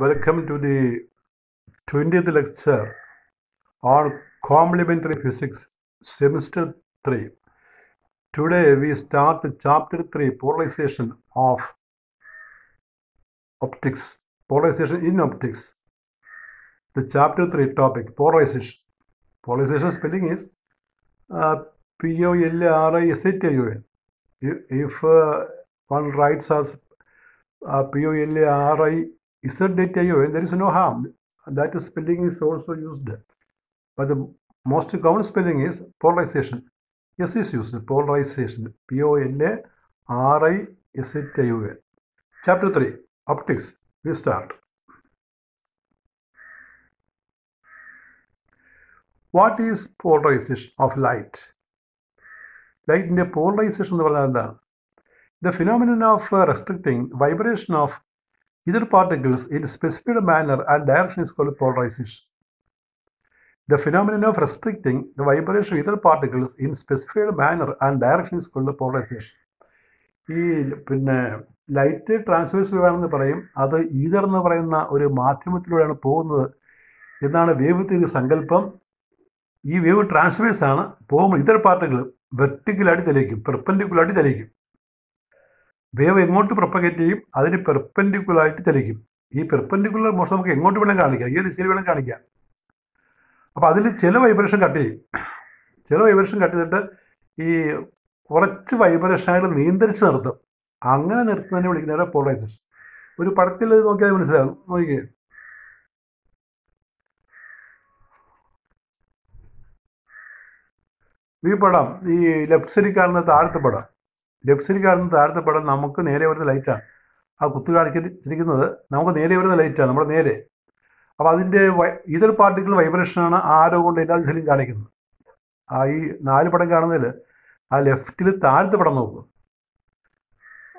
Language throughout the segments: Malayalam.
Welcome to the 20th lecture on complementary physics, semester 3. Today we start chapter 3 polarization of optics, polarization in optics. The chapter 3 topic polarization. Polarization spelling is uh, If uh, one writes as uh, P O L R I data Z-A-T-I-O-N, there is no harm. That spelling is also used. But the most common spelling is polarization. S is used, polarization. P-O-L-A-R-I-S-A-T-I-O-N. Chapter 3, Optics. We start. What is polarization of light? Light in the polarization of the phenomenon of uh, restricting vibration of Either particles in a specified manner and direction is called polarization. The phenomenon of restricting the vibration of either particles in a specified manner and direction is called polarization. ഈ പിന്നെ ലൈറ്റ് ട്രാൻസ്വേഴ്സിലൂടെയാണെന്ന് പറയും അത് ഈതർ എന്ന് പറയുന്ന ഒരു മാധ്യമത്തിലൂടെയാണ് പോകുന്നത് എന്നാണ് വേവ് തിരി സങ്കല്പം ഈ വേവ് ട്രാൻസ്വേഴ്സാണ് പോകുമ്പോൾ ഇതർ പാർട്ടികൾ വെർട്ടിക്കലായിട്ട് ചലിക്കും പെർപ്പൻഡിക്കുലറായിട്ട് ചലിക്കും വേവ് എങ്ങോട്ട് പ്രൊപ്പഗേറ്റ് ചെയ്യും അതിന് പെർപ്പൻഡിക്കുലറായിട്ട് ചലിക്കും ഈ പെർപ്പൻഡിക്കുലർ മോഷൻ നമുക്ക് എങ്ങോട്ട് വേണം കാണിക്കാം ഏത് ദിശയിൽ വേണം കാണിക്കാം അപ്പോൾ അതിൽ ചില വൈബ്രേഷൻ കട്ട് ചെയ്യും ചില വൈബ്രേഷൻ കട്ട് ചെയ്തിട്ട് ഈ കുറച്ച് വൈബ്രേഷനായിട്ട് നിയന്ത്രിച്ച് നിർത്തും അങ്ങനെ നിർത്തുന്നതിനെ വിളിക്കുന്നവരെ പോളറൈസേഷൻ ഒരു പടത്തിൽ നോക്കിയാൽ മനസ്സിലാകും നോക്കിക്കേ ഈ പടം ഈ ലെഫ്റ്റ് സൈഡിൽ കാണുന്ന താഴത്തെ പടം ലെഫ്റ്റ് കാണുന്ന താഴത്തെ പടം നമുക്ക് നേരെ വരുന്ന ലൈറ്റാണ് ആ കുത്തു കാണിച്ചിരിക്കുന്നത് നമുക്ക് നേരെ വരുന്ന ലൈറ്റാണ് നമ്മുടെ നേരെ അപ്പോൾ അതിൻ്റെ ഇതൊരു പാർട്ടിക്കിൾ വൈബ്രേഷനാണ് ആ ആരോ കൊണ്ട് എല്ലാ ദിശയിലും കാണിക്കുന്നത് ആ ഈ നാല് പടം കാണുന്നതിൽ ആ ലെഫ്റ്റിൽ താഴത്തെ പടം നോക്കും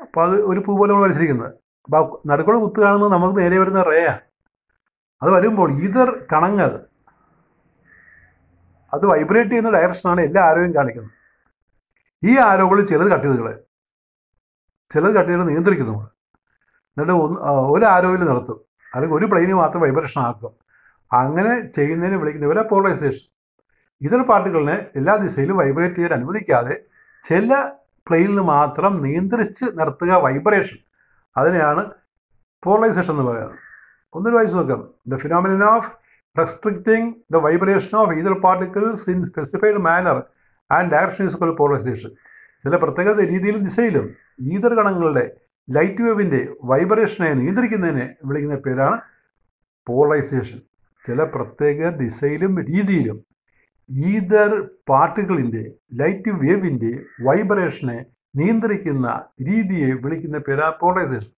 അപ്പോൾ അത് ഒരു പൂ പോലെ നമ്മൾ വരച്ചിരിക്കുന്നത് അപ്പോൾ ആ നടുക്കുള്ള കുത്തു കാണുന്നത് നമുക്ക് നേരെ വരുന്ന റേയാണ് അത് വരുമ്പോൾ ഇതർ കണങ്ങൾ അത് വൈബ്രേറ്റ് ചെയ്യുന്ന ഡയറക്ഷനാണ് എല്ലാ ആരോഗ്യം കാണിക്കുന്നത് ഈ ആരോകളിൽ ചിലത് കട്ട് ചെയ്ത് കളയും ചിലത് കട്ട് ചെയ്ത് നിയന്ത്രിക്കുന്നുമുണ്ട് എന്നിട്ട് ഒന്ന് ഒരു ആരോയിൽ നിർത്തും അല്ലെങ്കിൽ ഒരു പ്ലെയിനിൽ മാത്രം വൈബ്രേഷൻ ആക്കുക അങ്ങനെ ചെയ്യുന്നതിന് വിളിക്കുന്ന ഇവരെ പോളറൈസേഷൻ ഇതര പാർട്ടികളിനെ എല്ലാ ദിശയിലും വൈബ്രേറ്റ് ചെയ്യാൻ അനുവദിക്കാതെ ചില പ്ലെയിനിൽ മാത്രം നിയന്ത്രിച്ച് നിർത്തുക വൈബ്രേഷൻ അതിനെയാണ് പോളറൈസേഷൻ എന്ന് പറയുന്നത് ഒന്നൊരു വായിച്ചു നോക്കാം the phenomenon of restricting the vibration of ether particles in specified manner and direction is call polarization ചില പ്രത്യേക രീതിയിലും ദിശയിലും ഈതർ കണങ്ങളുടെ ലൈറ്റ് വേവിൻ്റെ വൈബ്രേഷനെ നിയന്ത്രിക്കുന്നതിനെ വിളിക്കുന്ന പേരാണ് പോളറൈസേഷൻ ചില പ്രത്യേക ദിശയിലും രീതിയിലും ഈതർ പാർട്ടുകളിൻ്റെ ലൈറ്റ് വേവിൻ്റെ വൈബ്രേഷനെ നിയന്ത്രിക്കുന്ന രീതിയെ വിളിക്കുന്ന പേരാ polarization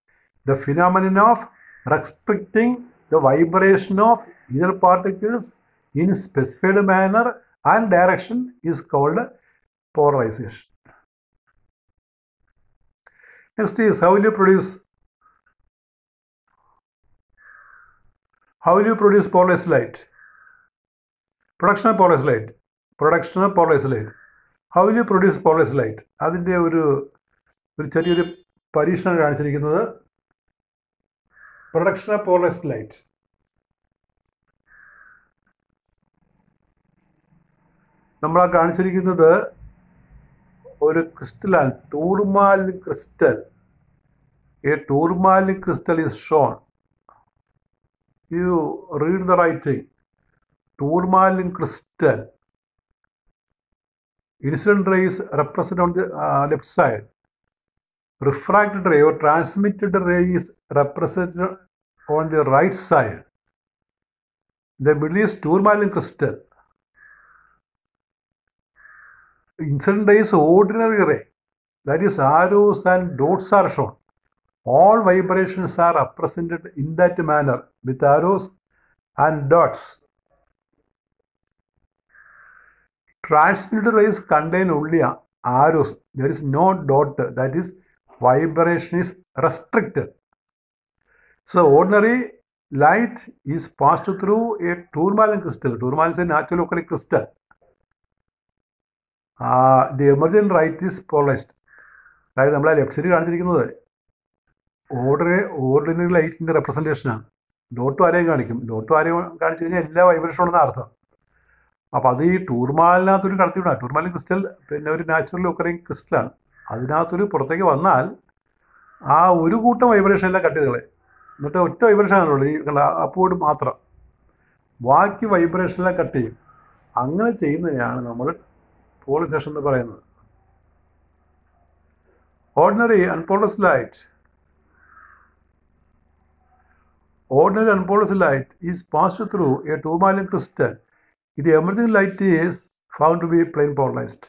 the phenomenon of respecting the vibration of ether particles in specified manner and direction is called polarization. Next is how will you produce how will you produce polarized light? Production of polarized light. Production of polarized light. How will you produce polarized light? അതിൻ്റെ ഒരു ഒരു ചെറിയൊരു പരീക്ഷണം കാണിച്ചിരിക്കുന്നത് പ്രൊഡക്ഷൻ ഓഫ് പോളറൈസ്ഡ് ലൈറ്റ് നമ്മളാ കാണിച്ചിരിക്കുന്നത് ഒരു ക്രിസ്റ്റലാണ് tourmaline crystal a tourmaline crystal is shown you read the writing tourmaline crystal incident rays represent on the left side refracted ray or transmitted ray is represented on the right side the middle is tourmaline crystal incident is ordinary ray. That is arrows and dots are shown. All vibrations are represented in that manner with arrows and dots. Transmitted rays contain only arrows. There is no dot. That is vibration is restricted. So ordinary light is passed through a tourmaline crystal. Tourmaline is a natural crystal. The emergent right is polarized അതായത് ആ ലെഫ്റ്റ് കാണിച്ചിരിക്കുന്നത് ഓർഡർ ഓർഡിനറി ലൈറ്റിൻ്റെ റെപ്രസെൻറ്റേഷനാണ് ഡോട്ട് ആരെയും കാണിക്കും ഡോട്ട് ആരെയും കാണിച്ചു കഴിഞ്ഞാൽ എല്ലാ വൈബ്രേഷനും ഉണ്ടെന്നാണ് അർത്ഥം അപ്പോൾ അത് ഈ ടൂർമാലിനകത്തൊരു കടത്തിവിടാണ് ടൂർമാലിൻ ക്രിസ്റ്റൽ പിന്നെ ഒരു നാച്ചുറൽ ഒക്കറിങ് ക്രിസ്റ്റലാണ് അതിനകത്തൊരു പുറത്തേക്ക് വന്നാൽ ആ ഒരു കൂട്ടം വൈബ്രേഷൻ എല്ലാം കട്ട് ചെയ്തകളെ എന്നിട്ട് ഒറ്റ വൈബ്രേഷൻ ആണുള്ളത് ഈ അപ്പോഴും മാത്രം ബാക്കി വൈബ്രേഷനെല്ലാം കട്ട് ചെയ്യും അങ്ങനെ ചെയ്യുന്നതിനാണ് നമ്മൾ പോളിസേഷൻ എന്ന് പറയുന്നത് ordinary unpolarized light ordinary unpolarized light is passed through a tourmaline crystal ഇത് emerging light is found to be plane polarized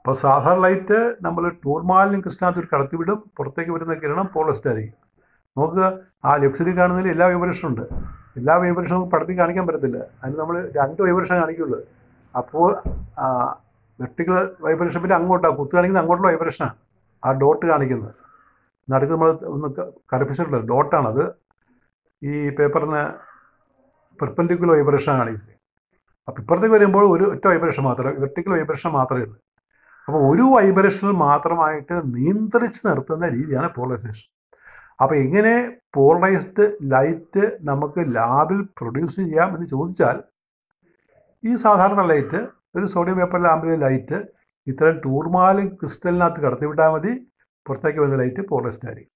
അപ്പോൾ സാധാരണ ലൈറ്റ് നമ്മൾ ടൂർമാലിൻ ക്രിസ്റ്റിനകത്ത് കടത്തിവിടും പുറത്തേക്ക് വരുന്ന കിരണം പോളിസ്റ്റ് ആയിരിക്കും നോക്കുക ആ ലെഫ്റ്റ് കാണുന്നതിൽ എല്ലാ വൈബ്രേഷനും ഉണ്ട് എല്ലാ വൈബ്രേഷനും നമുക്ക് പടത്തിൽ കാണിക്കാൻ പറ്റത്തില്ല അതിന് നമ്മൾ രണ്ട് വൈബ്രേഷൻ കാണിക്കുള്ളൂ അപ്പോൾ വെർട്ടിക്കൽ വൈബ്രേഷൻ പിന്നെ അങ്ങോട്ടാണ് കുത്തു കാണിക്കുന്നത് അങ്ങോട്ടുള്ള വൈബ്രേഷനാണ് ആ ഡോട്ട് കാണിക്കുന്നത് നടുക്ക് നമ്മൾ ഒന്ന് കലപ്പിച്ചിട്ടുണ്ട് ഡോട്ടാണത് ഈ പേപ്പറിന് പെർപ്പൻഡിക്കുലർ വൈബ്രേഷനാണ് കാണിച്ചത് അപ്പോൾ ഇപ്പുറത്തേക്ക് വരുമ്പോൾ ഒരു ഒറ്റ വൈബ്രേഷൻ മാത്രമേ വെർട്ടിക്കൽ വൈബ്രേഷൻ മാത്രമേ ഉള്ളൂ അപ്പോൾ ഒരു വൈബ്രേഷനിൽ മാത്രമായിട്ട് നിയന്ത്രിച്ച് നിർത്തുന്ന രീതിയാണ് പോളറൈസേഷൻ അപ്പോൾ എങ്ങനെ പോളറൈസ്ഡ് ലൈറ്റ് നമുക്ക് ലാബിൽ പ്രൊഡ്യൂസ് ചെയ്യാം എന്ന് ചോദിച്ചാൽ ഈ സാധാരണ ലൈറ്റ് ഒരു സോഡിയം പേപ്പർ ലാമ്പിലെ ലൈറ്റ് ഇത്തരം ടൂർമാലും ക്രിസ്റ്റലിനകത്ത് കടത്തിവിട്ടാൽ മതി പുറത്തേക്ക് വരുന്ന ലൈറ്റ് പോളിസ്റ്റ് ആയിരിക്കും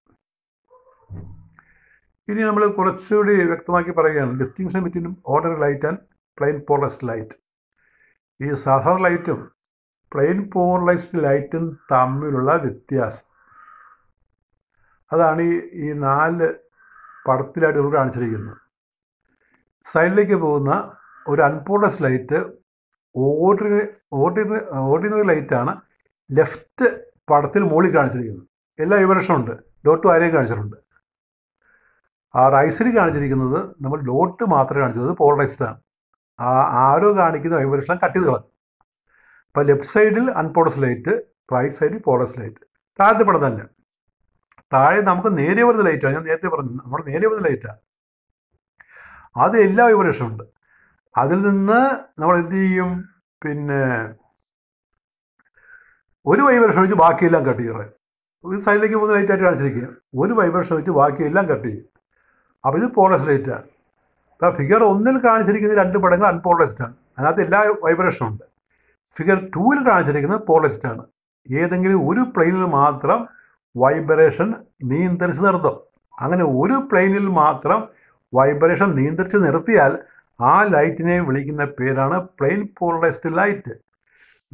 ഇനി നമ്മൾ കുറച്ചുകൂടി വ്യക്തമാക്കി പറയുകയാണ് distinction between order light and plane polarized light ഈ സാധാരണ ലൈറ്റും പ്ലെയിൻ പോളറൈസ്ഡ് ലൈറ്റും തമ്മിലുള്ള വ്യത്യാസം അതാണ് ഈ ഈ നാല് പടത്തിലായിട്ട് നമ്മൾ കാണിച്ചിരിക്കുന്നത് സൈഡിലേക്ക് പോകുന്ന ഒരു unpolarized light ordinary ordinary ordinary ലൈറ്റാണ് ലെഫ്റ്റ് പടത്തിൽ മുകളിൽ കാണിച്ചിരിക്കുന്നത് എല്ലാ ഉണ്ട് ഡോട്ട് ആരെയും കാണിച്ചിട്ടുണ്ട് ആ റൈസിൽ കാണിച്ചിരിക്കുന്നത് നമ്മൾ ഡോട്ട് മാത്രമേ കാണിച്ചത് പോളറൈസ്ഡ് ആണ് ആ ആരോ കാണിക്കുന്ന വൈബ്രേഷൻ കട്ടി ചെയ്ത് കളഞ്ഞു അപ്പോൾ ലെഫ്റ്റ് സൈഡിൽ അൺപോളസ് ലൈറ്റ് റൈറ്റ് സൈഡിൽ പോളസ് ലൈറ്റ് താഴത്തെ പടം തന്നെ താഴെ നമുക്ക് നേരിയ വരുന്ന ലൈറ്റാണ് ഞാൻ നേരത്തെ പറഞ്ഞു നമ്മുടെ നേരിയ വരുന്ന ലൈറ്റാണ് അത് എല്ലാ വൈബ്രേഷനും ഉണ്ട് അതിൽ നിന്ന് നമ്മൾ എന്ത് ചെയ്യും പിന്നെ ഒരു വൈബ്രേഷൻ ഒഴിച്ച് ബാക്കിയെല്ലാം കട്ട് ചെയ്യും ഒരു സൈഡിലേക്ക് മൂന്ന് ആയിട്ട് കാണിച്ചിരിക്കുക ഒരു വൈബ്രേഷൻ വെച്ച് ബാക്കിയെല്ലാം കട്ട് ചെയ്യും അപ്പോൾ ഇത് പോളസ് ലൈറ്റാണ് അപ്പോൾ ഫിഗർ ഒന്നിൽ കാണിച്ചിരിക്കുന്ന രണ്ട് പടങ്ങൾ ആണ് അതിനകത്ത് എല്ലാ വൈബ്രേഷനും ഉണ്ട് ഫിഗർ ടൂവിൽ കാണിച്ചിരിക്കുന്നത് ആണ് ഏതെങ്കിലും ഒരു പ്ലെയിനിൽ മാത്രം വൈബ്രേഷൻ നിയന്ത്രിച്ച് നിർത്തും അങ്ങനെ ഒരു പ്ലെയിനിൽ മാത്രം വൈബ്രേഷൻ നിയന്ത്രിച്ച് നിർത്തിയാൽ ആ ലൈറ്റിനെ വിളിക്കുന്ന പേരാണ് plane polarized light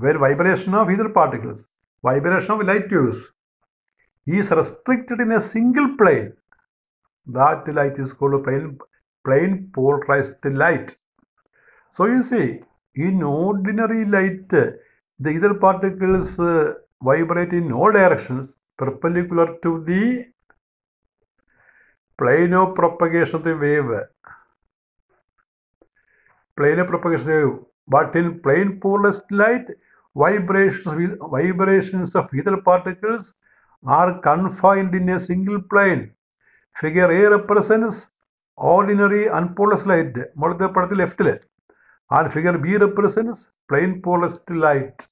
where vibration of ether particles vibration of light use is restricted in a single plane that light is called plane plane polarized light so you see in ordinary light the ether particles vibrate in all directions perpendicular to the plane of propagation of the wave പ്ലെയിനെ പ്രൊപ്പഗേഷൻ ചെയ്തു but in plane polarized light vibrations vibrations of ether particles are confined in a single plain figure A represents ordinary unpolarized light മുകളിലത്തെ പടത്തിൽ ലെഫ്റ്റിൽ and figure B represents plane polarized light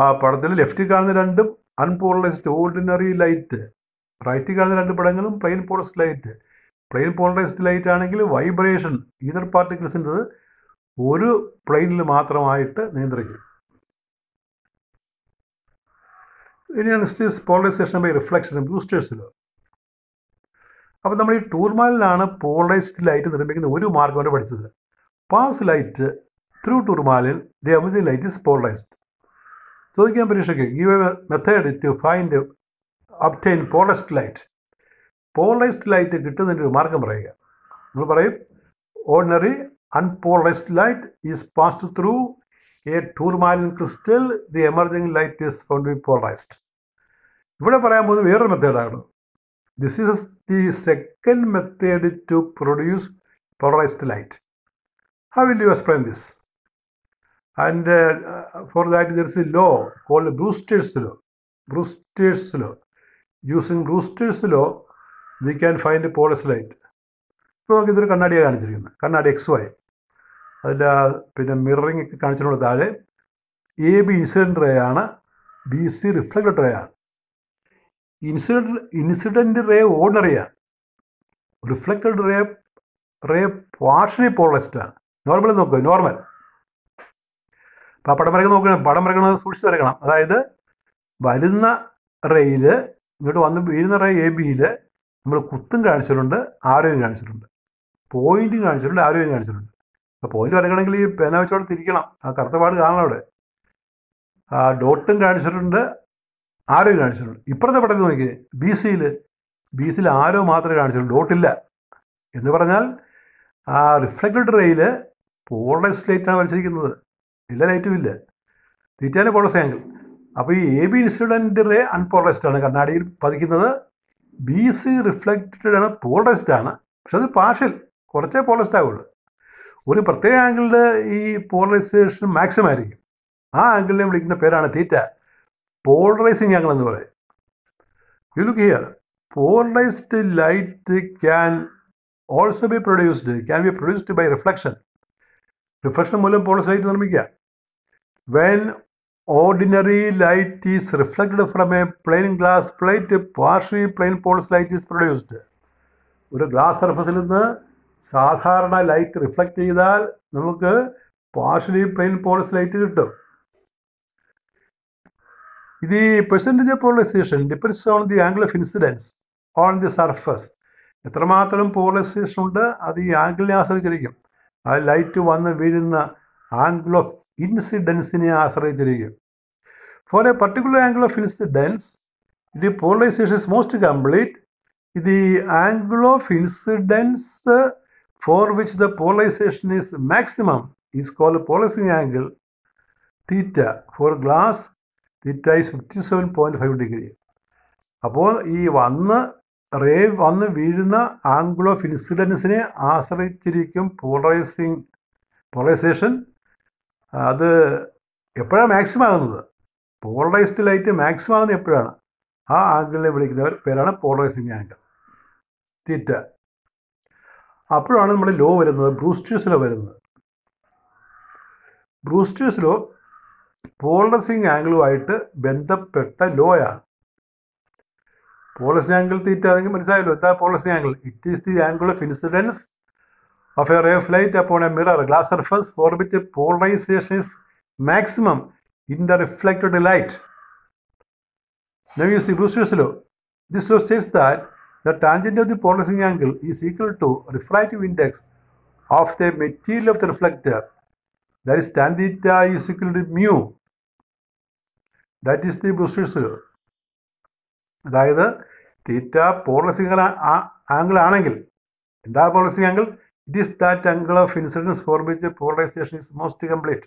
ആ പടത്തിൽ ലെഫ്റ്റ് കാണുന്ന രണ്ടും അൺപോളസ്റ്റ് ഓർഡിനറി ലൈറ്റ് റൈറ്റ് കാണുന്ന രണ്ട് പടങ്ങളും plane polarized light plane polarized light ആണെങ്കിൽ വൈബ്രേഷൻ ഈതർ പാർട്ടിക്കിൾസിൻ്റെ ഒരു പ്ലെയിനിൽ മാത്രമായിട്ട് നിയന്ത്രിക്കും ഇനിയാണ് സ്റ്റിസ് പോളറൈസേഷൻ ബൈ റിഫ്ലക്ഷൻ ബൂസ്റ്റേഴ്സിൽ അപ്പോൾ നമ്മൾ ഈ ടൂർമാലിലാണ് പോളറൈസ്ഡ് ലൈറ്റ് നിർമ്മിക്കുന്ന ഒരു മാർഗം വരെ പഠിച്ചത് പാസ് ലൈറ്റ് ത്രൂ ടൂർമാലിൽ ദി അവധി ലൈറ്റ് ഇസ് പോളറൈസ്ഡ് ചോദിക്കാൻ പരീക്ഷയ്ക്ക് give a method to find obtain polarized light polarized light കിട്ടുന്നതിൻ്റെ ഒരു മാർഗം പറയുക നമ്മൾ പറയും ordinary unpolarized light is passed through a tourmaline crystal the emerging light is found be polarized ഇവിടെ പറയാൻ പോകുന്നത് വേറൊരു മെത്തേഡാണ് this is the second method to produce polarized light how will you explain this and for that ദിർസ് E a law called Brewster's law Brewster's law using Brewster's law we can find light ഇപ്പോൾ നമുക്ക് ഇതൊരു കണ്ണാടിയെ കാണിച്ചിരിക്കുന്നത് കണ്ണാടി എക്സ് വൈ അതിൻ്റെ പിന്നെ മിററിങ് ഒക്കെ കാണിച്ചതിനോട് താഴെ എ ബി ഇൻസിഡൻറ്റ് റേ ആണ് ബി സി റിഫ്ലക്റ്റഡ് റേ ആണ് ഇൻസിഡൻറ്റ് ഇൻസിഡൻറ്റ് റേ ഓർഡിനറിയാണ് റിഫ്ലക്റ്റഡ് റേ റേ പാർഷ്യലി ആണ് നോർമൽ നോക്കുക നോർമൽ അപ്പോൾ ആ പടം വരയ്ക്കുന്ന നോക്കണം പടം വരക്കണം സൂക്ഷിച്ച് വരക്കണം അതായത് വരുന്ന റേയിൽ ഇങ്ങോട്ട് വന്ന് വീഴുന്ന റേ എ ബിയിൽ നമ്മൾ കുത്തും കാണിച്ചിട്ടുണ്ട് ആരോഗ്യം കാണിച്ചിട്ടുണ്ട് പോയിന്റും കാണിച്ചിട്ടുണ്ട് ആരോഗ്യം കാണിച്ചിട്ടുണ്ട് അപ്പോൾ പോയിന്റ് വരക്കണമെങ്കിൽ ഈ പേന വെച്ചോടെ തിരിക്കണം ആ കറുത്തപാട് കാണണം അവിടെ ആ ഡോട്ടും കാണിച്ചിട്ടുണ്ട് ആരോഗ്യം കാണിച്ചിട്ടുണ്ട് ഇപ്പുറത്തെ പടത്തിൽ നോക്കി ബി സിയിൽ ബി സിയിൽ ആരോ മാത്രമേ കാണിച്ചിട്ടുള്ളൂ ഡോട്ടില്ല എന്ന് പറഞ്ഞാൽ ആ റിഫ്ലക്റ്റഡ് റേയിൽ പോളറൈസ് ലൈറ്റാണ് വലിച്ചിരിക്കുന്നത് ഇല്ല ലൈറ്റും ഇല്ല തീറ്റാൻ്റെ പോളറൈസ് ആംഗിൾ അപ്പോൾ ഈ A B incident ray unpolarized ആണ് കണ്ണാടിയിൽ പതിക്കുന്നത് ബി സി റിഫ്ലക്റ്റഡ് ആണ് പോളറൈസ്ഡ് ആണ് പക്ഷെ അത് പാർഷ്യൽ കുറച്ചേ പോളറൈസ്ഡ് ആവുള്ളൂ ഒരു പ്രത്യേക ആംഗിളിൽ ഈ പോളറൈസേഷൻ മാക്സിമം ആയിരിക്കും ആ ആംഗിളിനെ വിളിക്കുന്ന പേരാണ് തീറ്റ പോളറൈസിങ് ആംഗിൾ എന്ന് പറയും you look here polarized light can also be produced can be produced by reflection reflection മൂലം പോളറൈസ് ലൈറ്റ് നിർമ്മിക്കുക when Ordinary light is reflected from a plain glass plate, partially plain polarized light is produced. ഒരു ഗ്ലാസ് സർഫസിൽ നിന്ന് സാധാരണ ലൈറ്റ് റിഫ്ലക്റ്റ് ചെയ്താൽ നമുക്ക് പാർഷ്യലി പ്ലെയിൻ പോളിസ് ലൈറ്റ് കിട്ടും ഇത് percentage polarization depends on the angle of incidence on the surface എത്രമാത്രം പോളറൈസേഷൻ ഉണ്ട് അത് ഈ ആംഗിളിനെ ആശ്രയിച്ചിരിക്കും ആ ലൈറ്റ് വന്ന് വീഴുന്ന ആംഗിൾ ഓഫ് ഇൻസിഡൻസിനെ ആശ്രയിച്ചിരിക്കും for a particular angle of incidence the polarization is most complete the angle of incidence for which the polarization is maximum is called polarizing angle theta for glass theta is fifty seven point five degree അപ്പോൾ ഈ വന്ന് റേ വന്ന് വീഴുന്ന ആംഗിൾ ഓഫ് ഇൻസിഡൻസിനെ ആശ്രയിച്ചിരിക്കും പോളറൈസിങ് പോളറൈസേഷൻ അത് എപ്പോഴാണ് മാക്സിമം ആകുന്നത് പോളറൈസ്ഡ് ലൈറ്റ് മാക്സിമം ആകുന്നത് എപ്പോഴാണ് ആ ആംഗിളിനെ വിളിക്കുന്നവർ പേരാണ് പോളറൈസിങ് ആംഗിൾ തീറ്റ അപ്പോഴാണ് നമ്മൾ ലോ വരുന്നത് ബ്രൂസ്റ്റ്യൂസ് ലോ വരുന്നത് ബ്രൂസ്റ്റ്യൂസ് ലോ പോളറൈസിങ് ആംഗിളുമായിട്ട് ബന്ധപ്പെട്ട ലോ ആണ് പോളറൈസിങ് ആംഗിൾ തീറ്റ ആണെങ്കിൽ മനസ്സിലായല്ലോ എന്താ polarizing angle it is the angle of incidence of a ray of light upon a mirror glass surface for which polarization is maximum in the reflected light. Now you see Brewster's law. This law says that the tangent of the polarizing angle is equal to refractive index of the material of the reflector. That is tan theta is equal to mu. That is the Brewster's law. അതായത് തീറ്റ പോളസിംഗ് ആംഗിൾ ആണെങ്കിൽ എന്താ polarizing angle this is that angle of incidence for which polarization is most complete.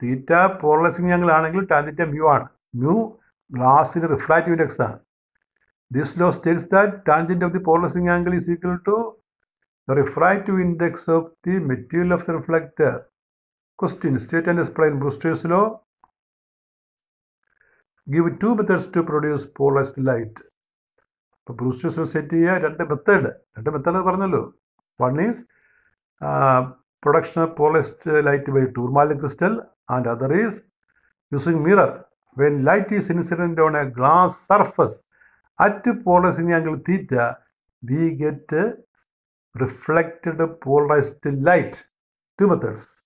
theta theta polarizing angle ആണെങ്കിൽ ടാൻജിറ്റ മ്യൂ ആണ് മ്യൂ ഗ്ലാസിൻ്റെ refractive index aanu this law states that tangent of the polarizing angle is equal to the refractive index of the material of the reflector. Question State and explain Brewster's law. Give two methods to produce polarized light. അപ്പോൾ ബ്രൂസ്റ്റേഴ്സ് സെറ്റ് ചെയ്യുക രണ്ട് മെത്തേഡ് രണ്ട് മെത്തേഡ് പറഞ്ഞല്ലോ One is uh, production of polarized light by tourmaline crystal and other is using mirror. When light is incident on a glass surface at polarizing angle theta, we get uh, reflected polarized light. Two methods.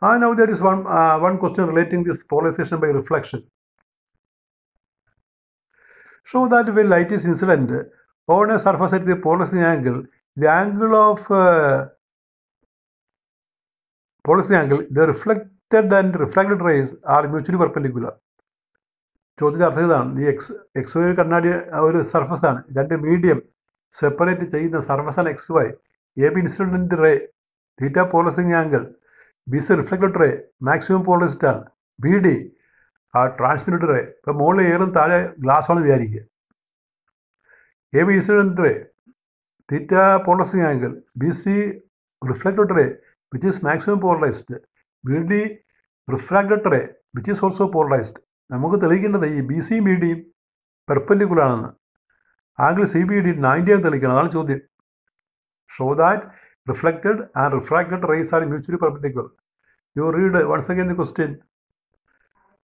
And now there is one, uh, one question relating this polarization by reflection. show that when light is incident on a surface at the polarizating angle, the angle of uh, polarizating angle, the reflected and refracted rays are mutually perpendicular. ചോദ്യത്തിൻ്റെ അർത്ഥം ഇതാണ് ഈ എക്സ് എക്സ് വൈ കണ്ണാടി ഒരു സർഫസാണ് രണ്ട് മീഡിയം സെപ്പറേറ്റ് ചെയ്യുന്ന സർഫസാണ് X Y A B incident ray theta polarizing angle B C reflected ray maximum പോളിസിറ്റാണ് ബി ഡി ആ ട്രാൻസ്മിറ്ററെ ഇപ്പം മുകളിൽ ഏറും താഴെ ഗ്ലാസ്സാണ് വിചാരിക്കുക A B incident ray theta polarizing angle B C reflected ray which is maximum polarized B D refracted ray which is also polarized നമുക്ക് തെളിയിക്കേണ്ടത് ഈ ബി സിയും ബി ഡിയും പെർപ്പൻഡിക്കുലാണെന്ന് ആംഗിൾ സി ബി ഡി നയൻറ്റിയാണ് തെളിയിക്കണം അതാണ് ചോദ്യം show that reflected and refracted rays are mutually perpendicular you read once again the question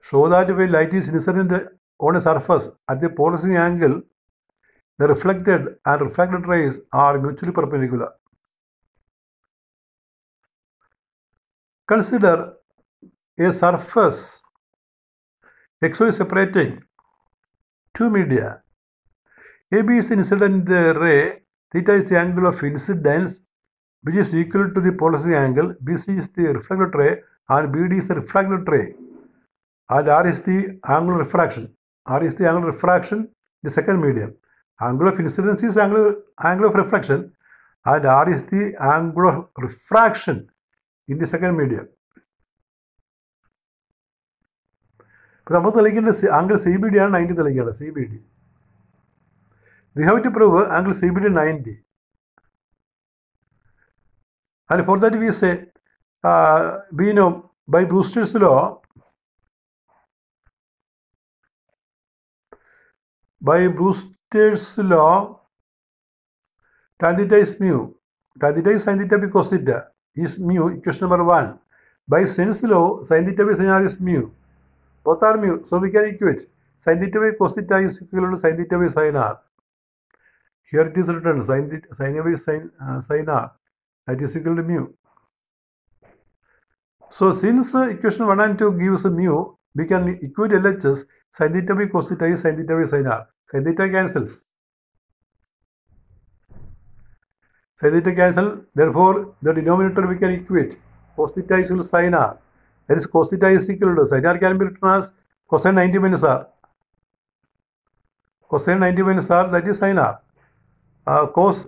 show that when light is incident on a surface at the polarizing angle, the reflected and refracted rays are mutually perpendicular. Consider a surface is separating two media. AB is incident ray, theta is the angle of incidence which is equal to the polarizing angle, BC is the reflected ray and BD is the reflected ray. and r is the angle refraction. r is the angle refraction, the second medium. Angle of incidence is angle, angle of refraction and r is the angle of refraction in the second medium. ഇപ്പോൾ നമ്മൾ തെളിയിക്കേണ്ടത് ആംഗിൾ സി ബി ഡി ആണ് നയൻറ്റി തെളിയിക്കേണ്ടത് C B D we have to prove angle C B D ninety and for that we say be no by Brewster's law by Brewster's law, tan theta is mu. Tan theta is sin theta by cos theta is mu, equation number 1. By Sen's law, sin theta by sin r is mu. Both are mu, so we can equate. Sin theta by cos theta is equal to sin theta by sin r. Here it is written sin, theta, sin by sin, uh, sin r. That is equal to mu. So since uh, equation 1 and 2 gives mu, we can equate LHS sin theta by cos theta is sin theta by sin r. Sin theta cancels. Sin theta cancel. Therefore, the denominator we can equate. Cos theta is equal to sin r. That is cos theta is equal to sin r can be written as cos 90 minus r. cos 90 minus r that is sin r. Uh, cos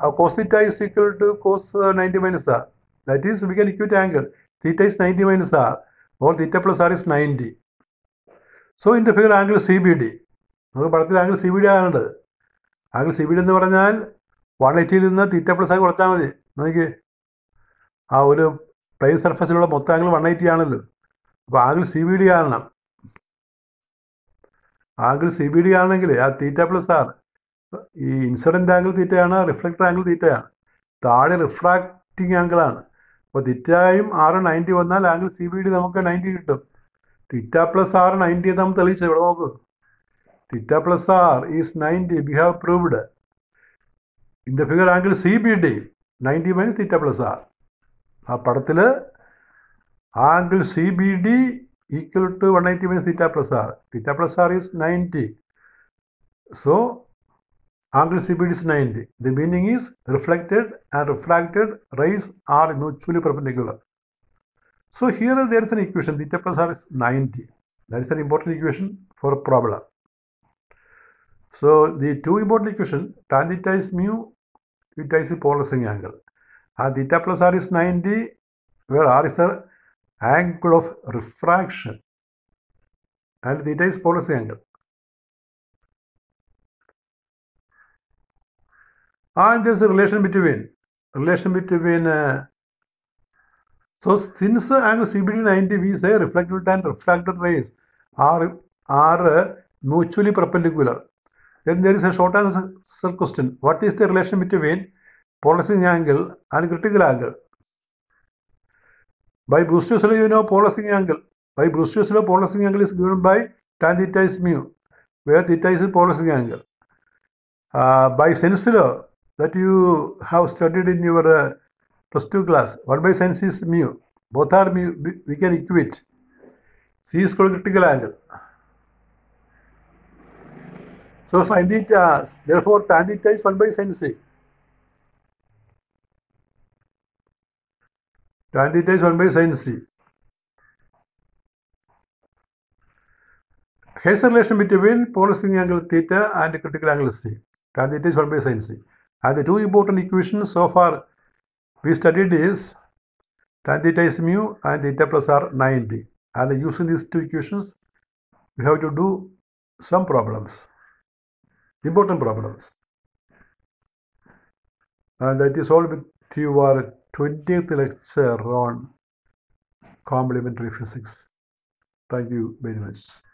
uh, cos theta is equal to cos uh, 90 minus r. That is we can equate angle. Theta is 90 minus r or theta plus r is 90. So in the figure angle C B D നമുക്ക് പടത്തിൽ ആംഗിൾ സി ബി ഡി ആകേണ്ടത് ആംഗിൾ സി ബി ഡി എന്ന് പറഞ്ഞാൽ വൺ എയ്റ്റിയിൽ നിന്ന് തീറ്റ പ്ലസ് ആയി കുറച്ചാൽ മതി നോക്കി ആ ഒരു പ്ലെയിൻ സർഫസിലുള്ള മൊത്തം ആംഗിൾ വൺ എയ്റ്റി ആണല്ലോ അപ്പോൾ ആംഗിൾ സി ബി ഡി ആണ് ആംഗിൾ സി ബി ഡി ആണെങ്കിൽ ആ തീറ്റ പ്ലസ് ആർ ഈ ഇൻസിഡൻറ്റ് ആംഗിൾ തീറ്റയാണ് റിഫ്ലക്ടർ ആംഗിൾ തീറ്റയാണ് താഴെ റിഫ്രാക്റ്റിംഗ് ആംഗിളാണ് അപ്പോൾ തീറ്റയും ആറ് നയൻറ്റി വന്നാൽ ആംഗിൾ സി ബി ഡി നമുക്ക് നയൻറ്റി കിട്ടും തീറ്റ പ്ലസ് ആർ നയൻറ്റി എന്ന് നമ്മൾ തെളിയിച്ചത് ഇവിടെ നോക്ക് theta plus R is ninety we have proved in the figure angle C B D ninety minus theta plus R ആ പടത്തിൽ angle C B D equal to one ninety minus theta plus R theta plus R is ninety so angle C B D is ninety the meaning is reflected and refracted rays are in mutually perpendicular So here there is an equation theta plus r is 90. That is an important equation for a problem. So the two important equation tan theta is mu, theta is the polarizing angle. And uh, theta plus r is 90 where r is the angle of refraction and theta is polarizing angle. And there is a relation between relation between uh, so since angle CBD90, we say reflected and refracted rays are, are uh, mutually perpendicular. Then there is a short answer question. What is the relation between polarising angle and critical angle? By Brewster's law, you know polarising angle. By Brewster's law, polarising angle is given by tan theta is mu, where theta is the polarising angle. Uh, by Sen's law, that you have studied in your uh, plus 2 class 1 by sin is mu both are mu we can equate c is called critical angle so sin theta therefore tan theta is 1 by sin c tan theta is 1 by sin c Here's the relation between polarizing angle theta and critical angle c. Tan theta is 1 by sin c. And the two important equations so far we studied is tan theta is mu and theta plus r 90. And using these two equations, we have to do some problems, important problems. And that is all with your 20th lecture on complementary physics. Thank you very much.